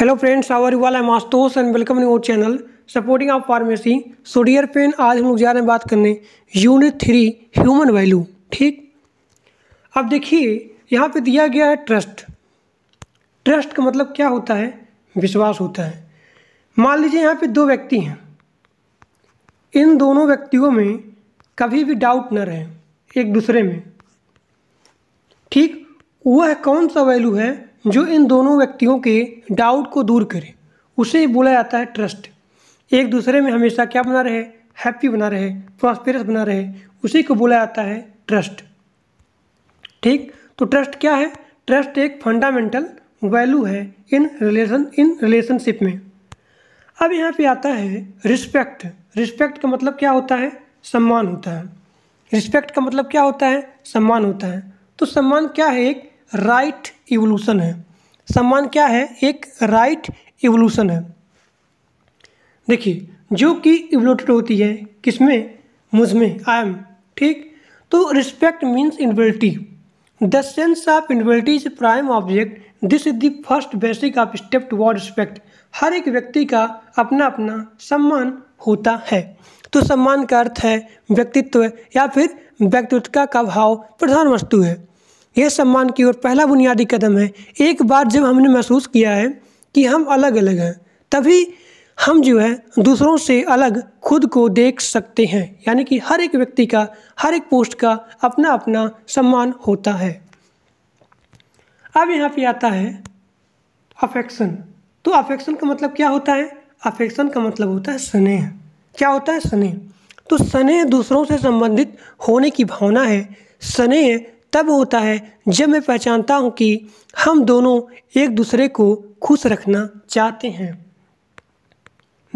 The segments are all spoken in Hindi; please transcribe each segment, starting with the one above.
हेलो फ्रेंड्स आवर वाल एम मास्तोस and welcome in your channel supporting आप फार्मेसी सो डियर फ्रेंड आज हम लोग जा रहे हैं बात करने यूनिट थ्री ह्यूमन वैल्यू ठीक अब देखिए यहाँ पे दिया गया है ट्रस्ट ट्रस्ट का मतलब क्या होता है विश्वास होता है मान लीजिए यहाँ पे दो व्यक्ति हैं इन दोनों व्यक्तियों में कभी भी डाउट न रहे एक दूसरे में ठीक वह कौन सा वैल्यू है जो इन दोनों व्यक्तियों के डाउट को दूर करे उसे बोला जाता है ट्रस्ट एक दूसरे में हमेशा क्या बना रहे हैप्पी बना रहे प्रॉस्पेरस बना रहे उसी को बोला जाता है ट्रस्ट ठीक तो ट्रस्ट क्या है ट्रस्ट एक फंडामेंटल वैल्यू है इन रिलेशन इन रिलेशनशिप में अब यहाँ पे आता है रिस्पेक्ट रिस्पेक्ट का मतलब क्या होता है सम्मान होता है रिस्पेक्ट का मतलब क्या होता है सम्मान होता है तो सम्मान क्या है एक राइट इवोल्यूशन है सम्मान क्या है एक राइट इवोल्यूशन है देखिए जो कि इवोल्यूटेड होती है किसमें मुझ में आई एम ठीक तो respect means inviolability the sense of inviolability is prime object this is the first basic of step toward respect हर एक व्यक्ति का अपना अपना सम्मान होता है तो सम्मान का अर्थ है व्यक्तित्व या फिर व्यक्तित्व का भाव प्रधान वस्तु है यह सम्मान की ओर पहला बुनियादी कदम है एक बार जब हमने महसूस किया है कि हम अलग अलग हैं तभी हम जो है दूसरों से अलग खुद को देख सकते हैं यानी कि हर एक व्यक्ति का हर एक पोस्ट का अपना अपना सम्मान होता है अब यहाँ पे आता है अफेक्शन तो अफेक्शन का मतलब क्या होता है अफेक्शन का मतलब होता है स्नेह क्या होता है स्नेह तो स्नेह दूसरों से संबंधित होने की भावना है स्नेह तब होता है जब मैं पहचानता हूँ कि हम दोनों एक दूसरे को खुश रखना चाहते हैं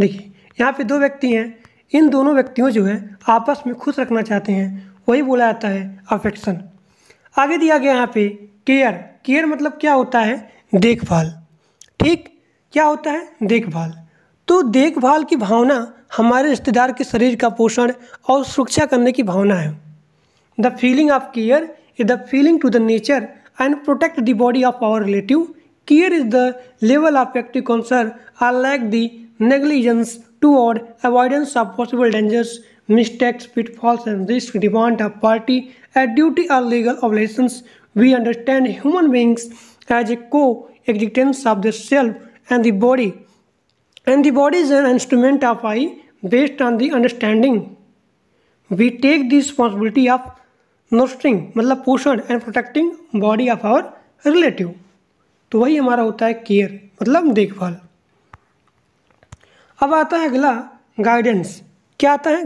देखिए यहाँ पे दो व्यक्ति हैं इन दोनों व्यक्तियों जो है आपस में खुश रखना चाहते हैं वही बोला जाता है अफेक्शन आगे दिया गया यहाँ पे केयर केयर मतलब क्या होता है देखभाल ठीक क्या होता है देखभाल तो देखभाल की भावना हमारे रिश्तेदार के शरीर का पोषण और सुरक्षा करने की भावना है the feeling of care the feeling to the nature and protect the body of our relative. Care is the level of active concern unlike the negligence toward avoidance of possible dangers, mistakes, pitfalls and risks demand a party a duty or legal obligations. We understand human beings as a co-existence of the self and the body. And the body is an instrument of I based on the understanding. We take the responsibility of nurturing मतलब पोषण and protecting body of our relative तो वही हमारा होता है केयर मतलब देखभाल अब आता है अगला गाइडेंस क्या आता है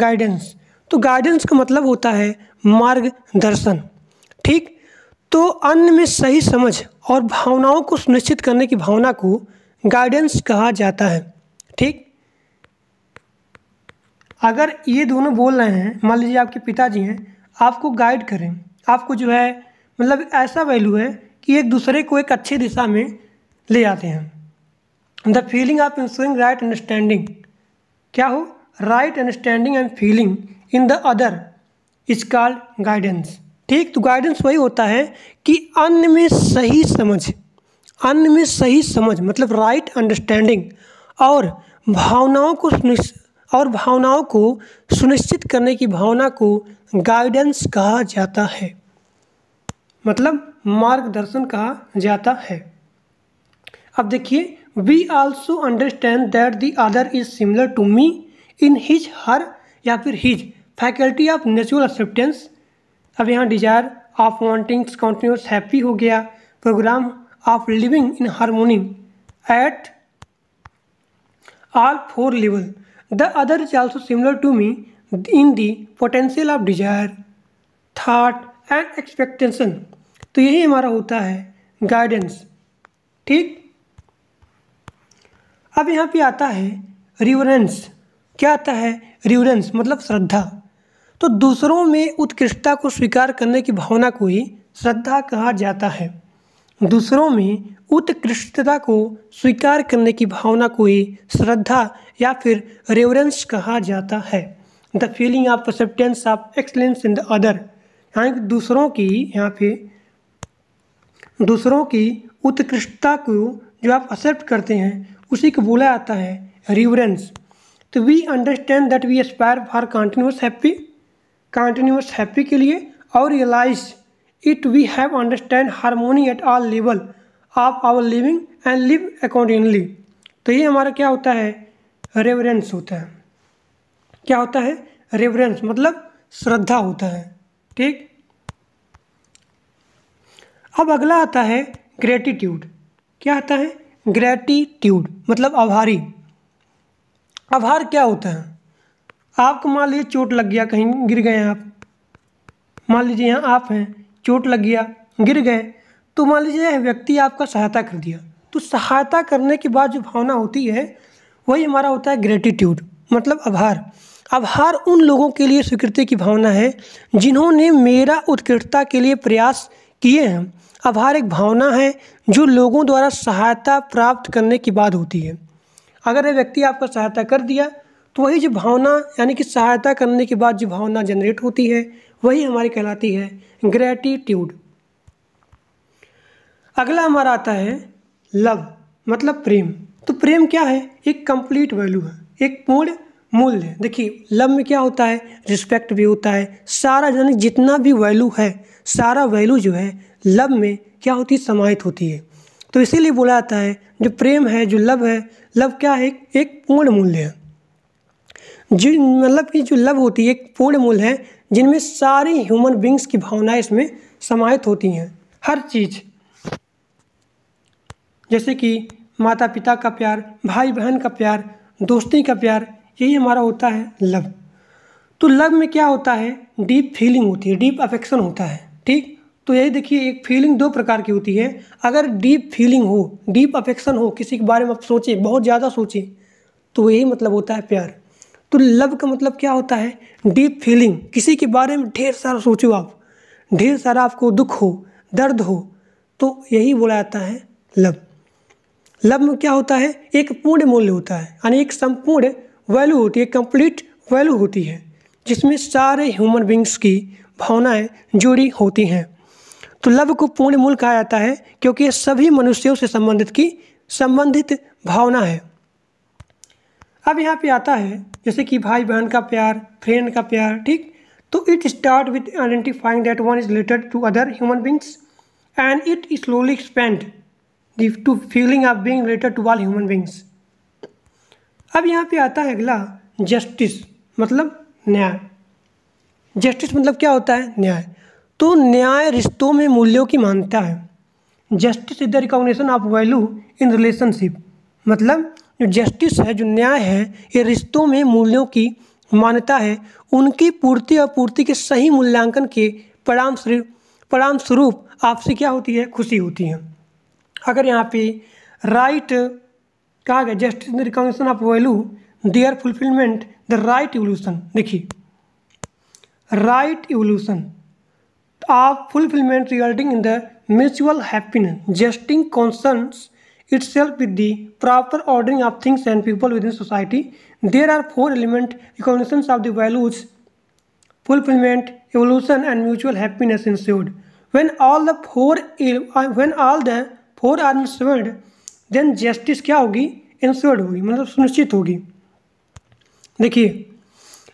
गाइडेंस तो गाइडेंस का मतलब होता है मार्गदर्शन ठीक तो अन्य में सही समझ और भावनाओं को सुनिश्चित करने की भावना को गाइडेंस कहा जाता है ठीक अगर ये दोनों बोल रहे हैं मान लीजिए आपके पिताजी हैं आपको गाइड करें आपको जो है मतलब ऐसा वैल्यू है कि एक दूसरे को एक अच्छी दिशा में ले आते हैं the feeling of ensuring right understanding क्या हो right understanding and feeling in the other is called guidance ठीक तो गाइडेंस वही होता है कि अन्य में सही समझ अन्य में सही समझ मतलब राइट अंडरस्टैंडिंग और भावनाओं को और भावनाओं को सुनिश्चित करने की भावना को गाइडेंस कहा जाता है मतलब मार्गदर्शन कहा जाता है अब देखिए we also understand that the other is similar to me in his her या फिर his faculty of natural acceptance अब यहाँ desire of wantings continuous happy हो गया program of living in harmony at all four level the other is also similar to me in the potential of desire thought and expectation तो यही हमारा होता है गाइडेंस ठीक अब यहाँ पे आता है रिवरेंस क्या आता है रिवरेंस मतलब श्रद्धा तो दूसरों में उत्कृष्टता को स्वीकार करने की भावना को ही श्रद्धा कहा जाता है दूसरों में उत्कृष्टता को स्वीकार करने की भावना को ही श्रद्धा या फिर रेवरेंस कहा जाता है the feeling of acceptance of excellence in the other यानी कि दूसरों की यहाँ पे दूसरों की उत्कृष्टता को जो आप एक्सेप्ट करते हैं उसी को बोला जाता है रिवरेंस तो we understand that we aspire for continuous happy continuous happy के लिए और realize it we have understand harmony at all level of our living and live accordingly तो ये हमारा क्या होता है रेवरेंस होता है क्या होता है रेवरेंस मतलब श्रद्धा होता है ठीक अब अगला आता है ग्रेटिट्यूड क्या आता है ग्रेटिट्यूड मतलब आभारी आभार क्या होता है आपको मान लीजिए चोट लग गया कहीं गिर गए आप मान लीजिए यहाँ आप हैं चोट लग गया गिर गए तो मान लीजिए व्यक्ति आपका सहायता कर दिया तो सहायता करने के बाद जो भावना होती है वही हमारा होता है ग्रेटिट्यूड मतलब आभार आभार उन लोगों के लिए स्वीकृति की भावना है जिन्होंने मेरा उत्कृष्टता के लिए प्रयास किए हैं आभार एक भावना है जो लोगों द्वारा सहायता प्राप्त करने के बाद होती है अगर ये व्यक्ति आपका सहायता कर दिया तो वही जो भावना यानी कि सहायता करने के बाद जो भावना जनरेट होती है वही हमारी कहलाती है ग्रेटिट्यूड अगला हमारा आता है लव मतलब प्रेम तो प्रेम क्या है एक कंप्लीट वैल्यू है एक पूर्ण मूल्य देखिए लव में क्या होता है रिस्पेक्ट भी होता है सारा यानी जितना भी वैल्यू है सारा वैल्यू जो है लव में क्या होती है समाहित होती है तो इसीलिए बोला जाता है जो प्रेम है जो लव है लव क्या है एक पूर्ण मूल्य है जिन मतलब कि जो लव होती है एक पूर्ण मूल्य है जिनमें सारी ह्यूमन बींग्स की भावनाएं इसमें समाहित होती हैं हर चीज़ जैसे कि माता पिता का प्यार भाई बहन का प्यार दोस्ती का प्यार यही हमारा होता है लव तो लव में क्या होता है डीप फीलिंग होती है डीप अफेक्शन होता है ठीक तो यही देखिए एक फीलिंग दो प्रकार की होती है अगर डीप फीलिंग हो डीप अफेक्शन हो किसी के बारे में आप सोचें बहुत ज़्यादा सोचें तो यही मतलब होता है प्यार तो लव का मतलब क्या होता है डीप फीलिंग किसी के बारे में ढेर सारा सोचो आप ढेर सारा आपको दुख हो दर्द हो तो यही बोला जाता है लव में क्या होता है एक पूर्ण मूल्य होता है यानी एक संपूर्ण वैल्यू होती है कंप्लीट वैल्यू होती है जिसमें सारे ह्यूमन बींग्स की भावनाएं जुड़ी होती हैं तो लव को पूर्ण मूल कहा जाता है क्योंकि ये सभी मनुष्यों से संबंधित की संबंधित भावना है अब यहाँ पे आता है जैसे कि भाई बहन का प्यार फ्रेंड का प्यार ठीक तो it start with identifying that one is related to other human beings and it slowly expand the to feeling of being related to all human beings अब यहाँ पे आता है अगला जस्टिस मतलब न्याय जस्टिस मतलब क्या होता है न्याय तो न्याय रिश्तों में मूल्यों की मान्यता है justice is the recognition of value in relationship मतलब जो जस्टिस है जो न्याय है ये रिश्तों में मूल्यों की मान्यता है उनकी पूर्ति और पूर्ति के सही मूल्यांकन के परिणाम परिणाम स्वरूप आपसी क्या होती है खुशी होती है अगर यहाँ पे राइट कहा गया just in the recognition of value their fulfilment the right evolution देखिए right evolution of fulfilment regarding in the mutual happiness justice concerns itself with the proper ordering of things and people within society there are four element recognition of the values fulfilment evolution and mutual happiness ensured when all the four when all the four are ensured then justice क्या होगी इंश्योर्ड होगी मतलब सुनिश्चित होगी देखिए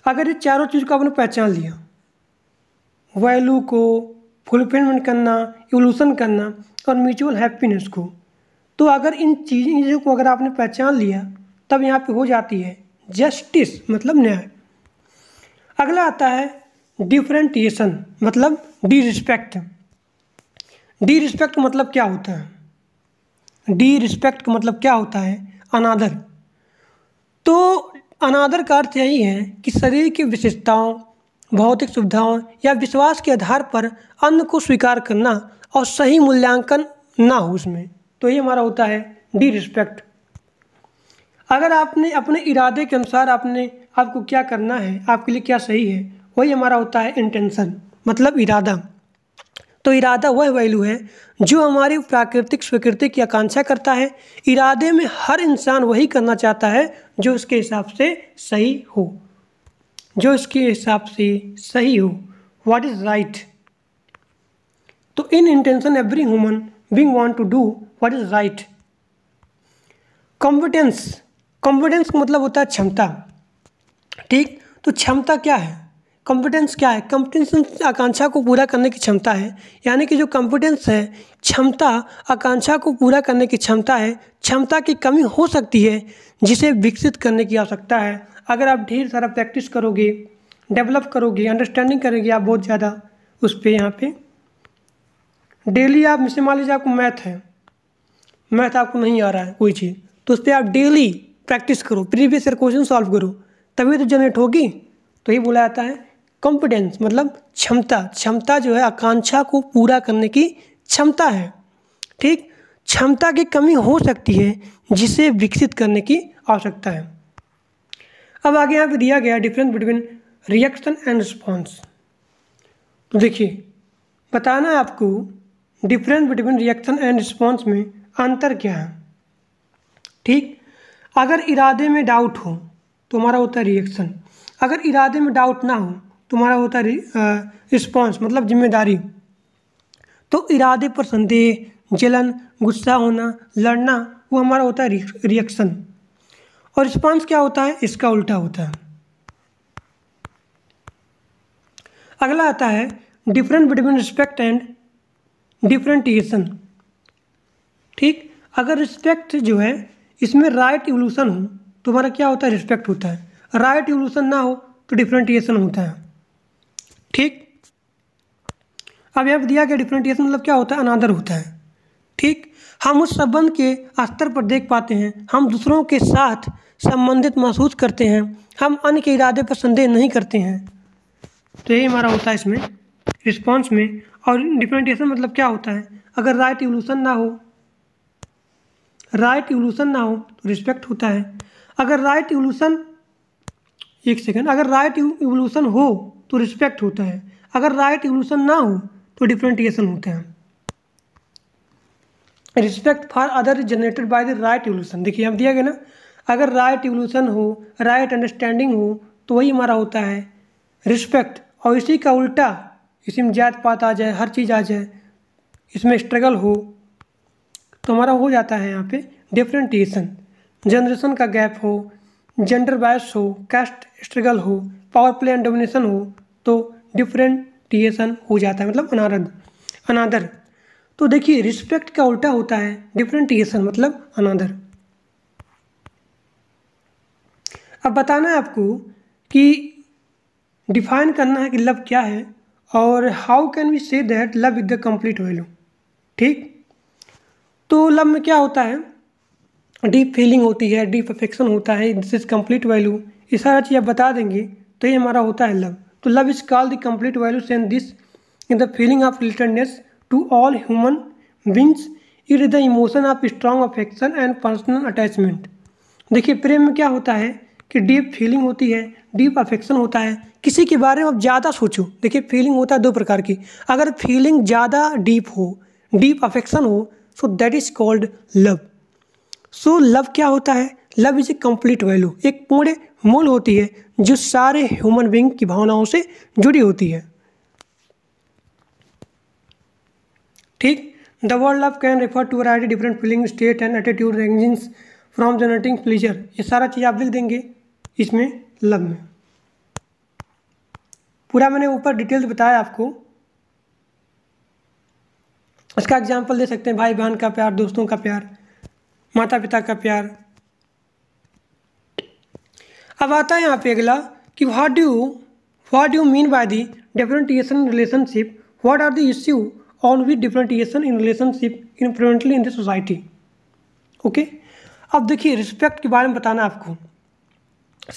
अगर ये चारों चीज़ को आपने पहचान लिया वैल्यू को फुलफिलमेंट करना इवोल्यूशन करना और म्यूचुअल हैप्पीनेस को तो अगर इन चीज़ों को अगर आपने पहचान लिया तब यहाँ पे हो जाती है जस्टिस मतलब न्याय अगला आता है डिफरेंटिएशन मतलब डी रिस्पेक्ट डी रिस्पेक्ट मतलब क्या होता है डी रिस्पेक्ट का मतलब क्या होता है अनादर तो अनादर का अर्थ यही है कि शरीर की विशेषताओं भौतिक सुविधाओं या विश्वास के आधार पर अन्न को स्वीकार करना और सही मूल्यांकन ना हो उसमें तो ये हमारा होता है डी रिस्पेक्ट अगर आपने अपने इरादे के अनुसार आपने आपको क्या करना है आपके लिए क्या सही है वही हमारा होता है इंटेंशन मतलब इरादा तो इरादा वह वैल्यू है जो हमारी प्राकृतिक स्वीकृति की आकांक्षा करता है इरादे में हर इंसान वही करना चाहता है जो उसके हिसाब से सही हो जो उसके हिसाब से सही हो वाट इज़ राइट तो in intention every human being want to do what is right competence competence का मतलब होता है क्षमता ठीक तो क्षमता क्या है कॉम्पिटेंस क्या है कॉम्पिटेंस आकांक्षा को पूरा करने की क्षमता है यानी कि जो कॉम्पिटेंस है क्षमता आकांक्षा को पूरा करने की क्षमता है क्षमता की कमी हो सकती है जिसे विकसित करने की आवश्यकता है अगर आप ढेर सारा प्रैक्टिस करोगे डेवलप करोगे अंडरस्टैंडिंग करोगे आप बहुत ज़्यादा उस पर यहाँ पर डेली आप जैसे मान लीजिए आपको मैथ है मैथ आपको नहीं आ रहा है कोई चीज़ तो उस पर आप डेली प्रैक्टिस करो प्रीवियस ईयर क्वेश्चन सॉल्व करो तभी तो जनरेट होगी तो ही बोला जाता है कॉम्पिटेंस मतलब क्षमता क्षमता जो है आकांक्षा को पूरा करने की क्षमता है ठीक क्षमता की कमी हो सकती है जिसे विकसित करने की आवश्यकता है अब आगे यहाँ पे दिया गया difference between reaction and response तो देखिए बताना है आपको difference between reaction and response में अंतर क्या है ठीक अगर इरादे में डाउट हो तो हमारा होता है रिएक्शन अगर इरादे में डाउट ना हो तुम्हारा होता है रिस्पॉन्स मतलब जिम्मेदारी तो इरादे पर संदेह जलन गुस्सा होना लड़ना वो हमारा होता है रिएक्शन और रिस्पॉन्स क्या होता है इसका उल्टा होता है अगला आता है different between respect and differentiation ठीक अगर रिस्पेक्ट जो है इसमें राइट इवोल्यूशन हो तो हमारा क्या होता है रिस्पेक्ट होता है राइट इवोल्यूशन ना हो तो डिफरेंटिएशन होता है ठीक अब यहाँ दिया गया डिफ्रेंटिएशन मतलब क्या होता है अनादर होता है ठीक हम उस संबंध के स्तर पर देख पाते हैं हम दूसरों के साथ संबंधित महसूस करते हैं हम अन्य के इरादे पर संदेह नहीं करते हैं तो यही हमारा होता है इसमें रिस्पॉन्स में और डिफ्रेंटिएशन मतलब क्या होता है अगर राइट इवोल्यूशन ना हो राइट इवोल्यूशन ना हो तो रिस्पेक्ट होता है अगर राइट इवोल्यूशन एक सेकेंड अगर राइट इवोल्यूशन हो तो रिस्पेक्ट होता है अगर राइट इवोल्यूशन ना हो तो डिफ्रेंटिएशन होता है respect for other generated by the right evolution देखिए अब दिया गया ना अगर राइट इवोल्यूशन हो राइट अंडरस्टैंडिंग हो तो वही हमारा होता है रिस्पेक्ट और इसी का उल्टा इसी में जात पात आ जाए हर चीज़ आ जाए इसमें स्ट्रगल हो तो हमारा हो जाता है यहाँ पे डिफ्रेंटिएशन जनरेशन का गैप हो जेंडर बायस हो कैस्ट स्ट्रगल हो पावर प्ले एंड डोमिनेशन हो तो डिफरेंटिएशन हो जाता है मतलब अनादर अनादर तो देखिए रिस्पेक्ट का उल्टा होता है डिफरेंटिएशन मतलब अनादर अब बताना है आपको कि डिफाइन करना है कि लव क्या है और how can we say that love is the complete value ठीक तो लव में क्या होता है डीप फीलिंग होती है डीप अफेक्शन होता है दिस इज़ कम्प्लीट वैल्यू ये सारा चीज़ आप बता देंगे तो ये हमारा होता है लव तो love is call the complete value and this in the feeling of relatedness to all human beings it is the emotion of strong affection and personal attachment देखिए प्रेम में क्या होता है कि डीप फीलिंग होती है डीप अफेक्शन होता है किसी के बारे में आप ज़्यादा सोचो देखिए फीलिंग होता है दो प्रकार की अगर फीलिंग ज़्यादा डीप हो डीप अफेक्शन हो so that is called love so so, love क्या होता है love is a complete value एक पूर्ण मूल होती है जो सारे ह्यूमन बींग की भावनाओं से जुड़ी होती है ठीक the world love can refer to variety different feeling state and attitude ranging from generating pleasure ये सारा चीज़ आप लिख देंगे इसमें लव में पूरा मैंने ऊपर डिटेल्स बताया आपको इसका एग्जाम्पल दे सकते हैं भाई बहन का प्यार दोस्तों का प्यार माता पिता का प्यार अब आता है यहाँ पे अगला कि what do what do mean by the differentiation in relationship what are the issue on with differentiation in relationship in influently in the society okay अब देखिए रिस्पेक्ट के बारे में बताना आपको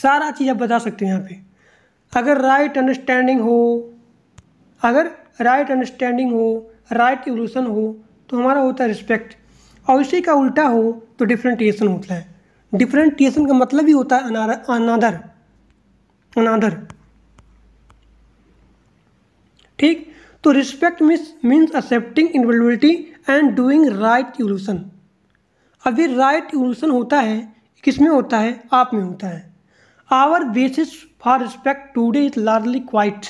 सारा चीज़ आप बता सकते हैं यहाँ पे अगर राइट अंडरस्टैंडिंग हो अगर राइट अंडरस्टैंडिंग हो राइट इवोल्यूशन हो तो हमारा होता है रिस्पेक्ट और उसी का उल्टा हो तो डिफ्रेंटिएशन होता है डिफ्रेंटिएशन का मतलब ही होता है अनादर अनादर ठीक तो respect means means accepting individuality and doing right evolution अब ये राइट इवोल्यूशन होता है किस में होता है आप में होता है our basis for respect today is largely quite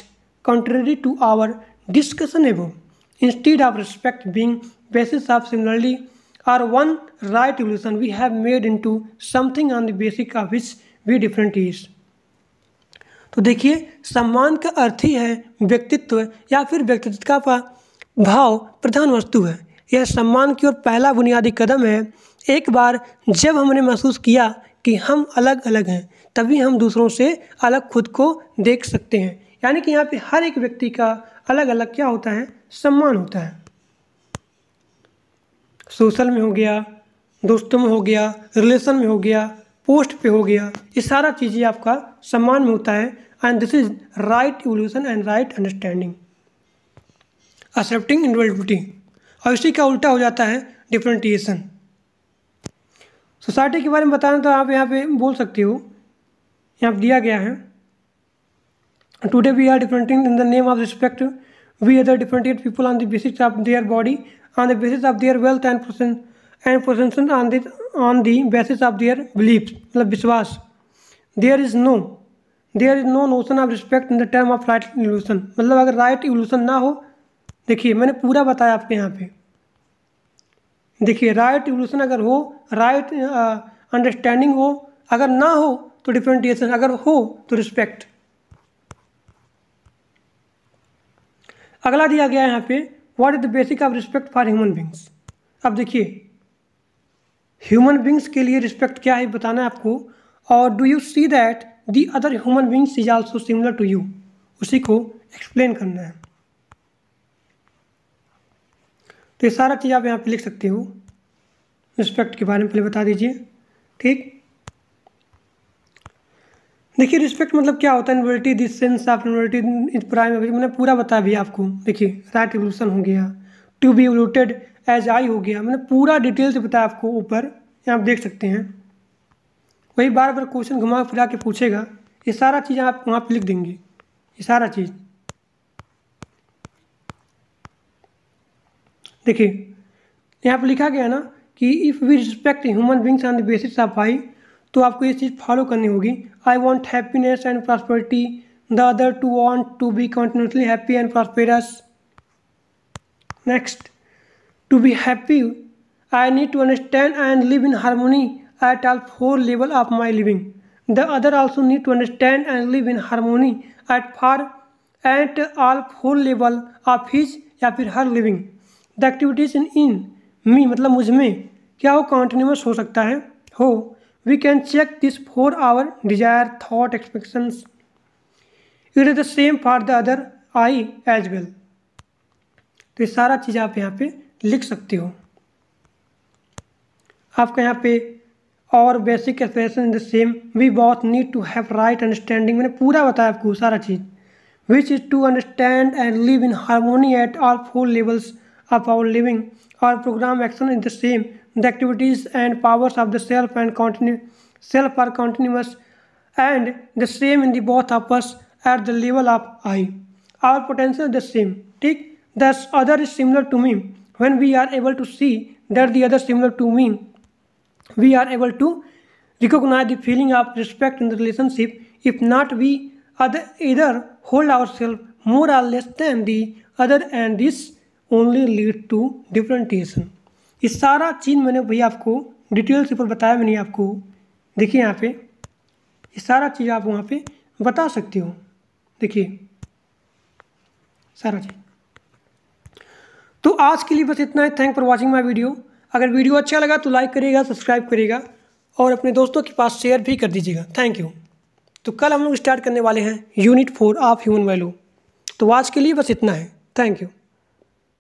contrary to our discussion above instead of respect being basis of similarly or one right evolution we have made into something on the basic of which we different is तो देखिए सम्मान का अर्थ ही है व्यक्तित्व या फिर व्यक्तित्व का भाव प्रधान वस्तु है यह सम्मान की ओर पहला बुनियादी कदम है एक बार जब हमने महसूस किया कि हम अलग अलग हैं तभी हम दूसरों से अलग खुद को देख सकते हैं यानी कि यहाँ पे हर एक व्यक्ति का अलग अलग क्या होता है सम्मान होता है सोशल में हो गया दोस्तों में हो गया रिलेशन में हो गया पोस्ट पे हो गया ये सारा चीज़ें आपका सम्मान में होता है and this is right evolution and right understanding accepting individuality और इसी का उल्टा हो जाता है डिफ्रेंटिएशन सोसाइटी के बारे में बताना तो आप यहाँ पे बोल सकते हो यहाँ दिया गया है today we are differentiating in the name of respect we other different people on the basis of their body on the basis of their wealth and person and possession on the on the basis of their beliefs मतलब विश्वास there is no there is no notion of respect in the term of right evolution मतलब अगर राइट इवोल्यूशन ना हो देखिए मैंने पूरा बताया आपके यहाँ पे देखिए राइट इवोल्यूशन अगर हो राइट अंडरस्टैंडिंग uh, हो अगर ना हो तो डिफ्रेंटिएशन अगर हो तो रिस्पेक्ट अगला दिया गया यहाँ पे what is the basic of respect for human beings अब देखिए ह्यूमन बींग्स के लिए रिस्पेक्ट क्या है बताना है आपको और do you see that the other human beings is also similar to you उसी को एक्सप्लेन करना है तो ये सारा चीज़ आप यहाँ पे लिख सकते हो रिस्पेक्ट के बारे में पहले बता दीजिए ठीक देखिए रिस्पेक्ट मतलब क्या होता है इनवर्टी दिस सेंस ऑफ इनवर्टी प्राइम मैंने पूरा बताया भी आपको देखिए राइट रिवोल्यूशन हो गया to be rooted as I हो गया मैंने पूरा डिटेल से बताया आपको ऊपर यहाँ आप देख सकते हैं वही बार बार क्वेश्चन घुमा फिरा के पूछेगा ये सारा चीज़ आप वहाँ पर लिख देंगे ये सारा चीज़ देखिए यहाँ पर लिखा गया ना कि if we respect human beings on the basis of I तो आपको ये चीज़ फॉलो करनी होगी I want happiness and prosperity the other too want to be continuously happy and prosperous next to be happy I need to understand and live in harmony at all four level of my living the other also need to understand and live in harmony at far at all four level of his या फिर her living the activities in in me मतलब मुझ में क्या वो कॉन्टिन्यूस हो सकता है हो we can check this for our desired thought expectations. It is the same for the other I as well. तो ये सारा चीज़ आप यहाँ पे लिख सकते हो आपका यहाँ पे और basic expression in the same we both need to have right understanding मैंने पूरा बताया आपको सारा चीज़ which is to understand and live in harmony at all four levels of our living और program action in the same The activities and powers of the self and self are continuous and the same in the both of us at the level of I. Our potential is the same. Take thus other is similar to me. When we are able to see that the other is similar to me, we are able to recognize the feeling of respect in the relationship. If not, we other either hold ourselves more or less than the other and this only lead to differentiation. ये सारा चीज़ मैंने भैया आपको डिटेल से ऊपर बताया मैंने आपको देखिए यहाँ पे ये सारा चीज़ आप वहाँ पे बता सकते हो देखिए सारा चीज़ तो आज के लिए बस इतना है thank for watching my video अगर वीडियो अच्छा लगा तो लाइक करिएगा सब्सक्राइब करिएगा और अपने दोस्तों के पास शेयर भी कर दीजिएगा थैंक यू तो कल हम लोग स्टार्ट करने वाले हैं unit four of human value तो आज के लिए बस इतना है थैंक यू